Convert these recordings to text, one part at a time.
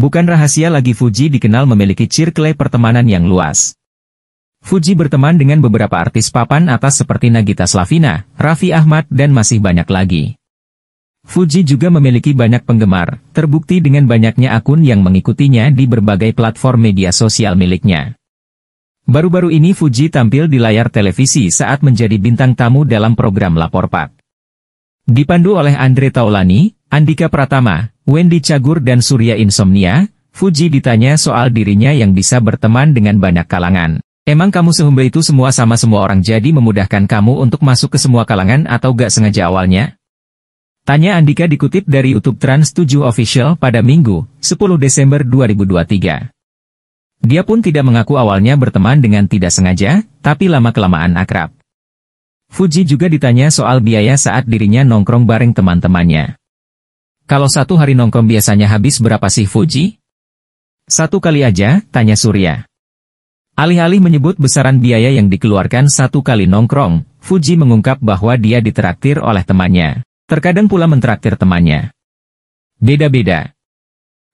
Bukan rahasia lagi Fuji dikenal memiliki circle pertemanan yang luas. Fuji berteman dengan beberapa artis papan atas seperti Nagita Slavina, Raffi Ahmad dan masih banyak lagi. Fuji juga memiliki banyak penggemar, terbukti dengan banyaknya akun yang mengikutinya di berbagai platform media sosial miliknya. Baru-baru ini Fuji tampil di layar televisi saat menjadi bintang tamu dalam program Lapor Pak. Dipandu oleh Andre Taulani, Andika Pratama, Wendy Cagur dan Surya Insomnia, Fuji ditanya soal dirinya yang bisa berteman dengan banyak kalangan. Emang kamu seumur itu semua sama semua orang jadi memudahkan kamu untuk masuk ke semua kalangan atau gak sengaja awalnya? Tanya Andika dikutip dari YouTube Trans 7 Official pada Minggu, 10 Desember 2023. Dia pun tidak mengaku awalnya berteman dengan tidak sengaja, tapi lama-kelamaan akrab. Fuji juga ditanya soal biaya saat dirinya nongkrong bareng teman-temannya. Kalau satu hari nongkrong biasanya habis berapa sih Fuji? Satu kali aja, tanya Surya. Alih-alih menyebut besaran biaya yang dikeluarkan satu kali nongkrong, Fuji mengungkap bahwa dia ditraktir oleh temannya. Terkadang pula mentraktir temannya. Beda-beda.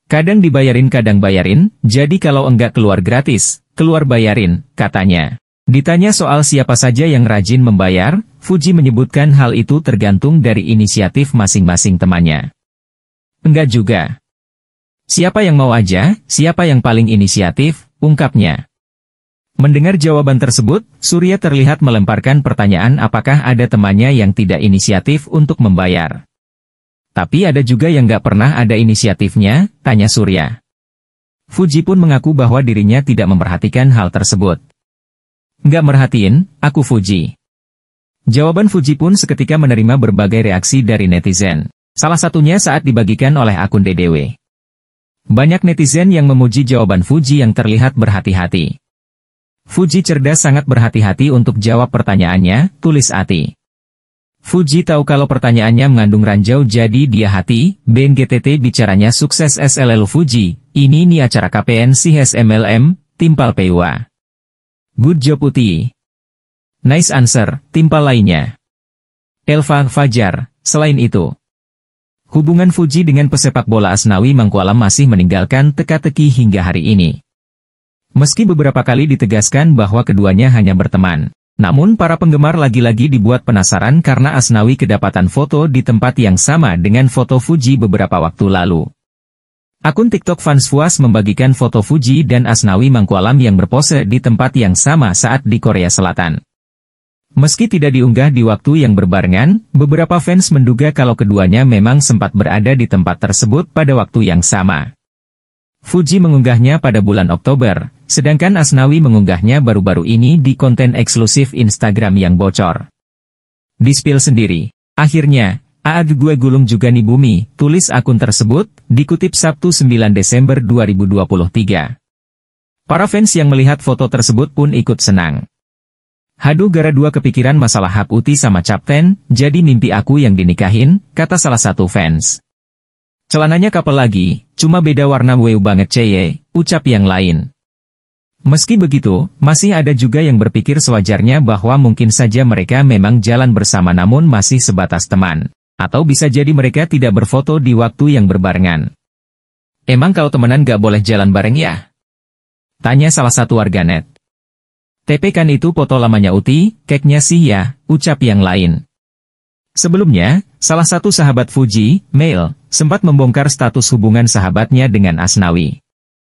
Kadang dibayarin kadang bayarin, jadi kalau enggak keluar gratis, keluar bayarin, katanya. Ditanya soal siapa saja yang rajin membayar, Fuji menyebutkan hal itu tergantung dari inisiatif masing-masing temannya. Enggak juga. Siapa yang mau aja, siapa yang paling inisiatif, ungkapnya. Mendengar jawaban tersebut, Surya terlihat melemparkan pertanyaan apakah ada temannya yang tidak inisiatif untuk membayar. Tapi ada juga yang gak pernah ada inisiatifnya, tanya Surya. Fuji pun mengaku bahwa dirinya tidak memperhatikan hal tersebut. Gak merhatiin, aku Fuji. Jawaban Fuji pun seketika menerima berbagai reaksi dari netizen. Salah satunya saat dibagikan oleh akun DDW. Banyak netizen yang memuji jawaban Fuji yang terlihat berhati-hati. Fuji cerdas sangat berhati-hati untuk jawab pertanyaannya, tulis Ati. Fuji tahu kalau pertanyaannya mengandung ranjau jadi dia hati, BNGTT bicaranya sukses SLL Fuji, ini nih acara KPN sih MLM, timpal PWA. Good job Uti. Nice answer, timpal lainnya. Elvan Fajar, selain itu. Hubungan Fuji dengan pesepak bola Asnawi Mangkualam masih meninggalkan teka-teki hingga hari ini. Meski beberapa kali ditegaskan bahwa keduanya hanya berteman, namun para penggemar lagi-lagi dibuat penasaran karena Asnawi kedapatan foto di tempat yang sama dengan foto Fuji beberapa waktu lalu. Akun TikTok fans Fuas membagikan foto Fuji dan Asnawi Mangkualam yang berpose di tempat yang sama saat di Korea Selatan. Meski tidak diunggah di waktu yang berbarengan, beberapa fans menduga kalau keduanya memang sempat berada di tempat tersebut pada waktu yang sama. Fuji mengunggahnya pada bulan Oktober, sedangkan Asnawi mengunggahnya baru-baru ini di konten eksklusif Instagram yang bocor. Dispil sendiri. Akhirnya, Aad gue gulung juga nih bumi, tulis akun tersebut, dikutip Sabtu 9 Desember 2023. Para fans yang melihat foto tersebut pun ikut senang. Haduh gara dua kepikiran masalah hak uti sama Capten, jadi mimpi aku yang dinikahin, kata salah satu fans. Celananya kapel lagi, cuma beda warna wew banget ceye, ucap yang lain. Meski begitu, masih ada juga yang berpikir sewajarnya bahwa mungkin saja mereka memang jalan bersama namun masih sebatas teman. Atau bisa jadi mereka tidak berfoto di waktu yang berbarengan. Emang kalau temenan gak boleh jalan bareng ya? Tanya salah satu warganet. TP kan itu foto lamanya Uti, keknya sih ya, ucap yang lain. Sebelumnya, salah satu sahabat Fuji, Mail, sempat membongkar status hubungan sahabatnya dengan Asnawi.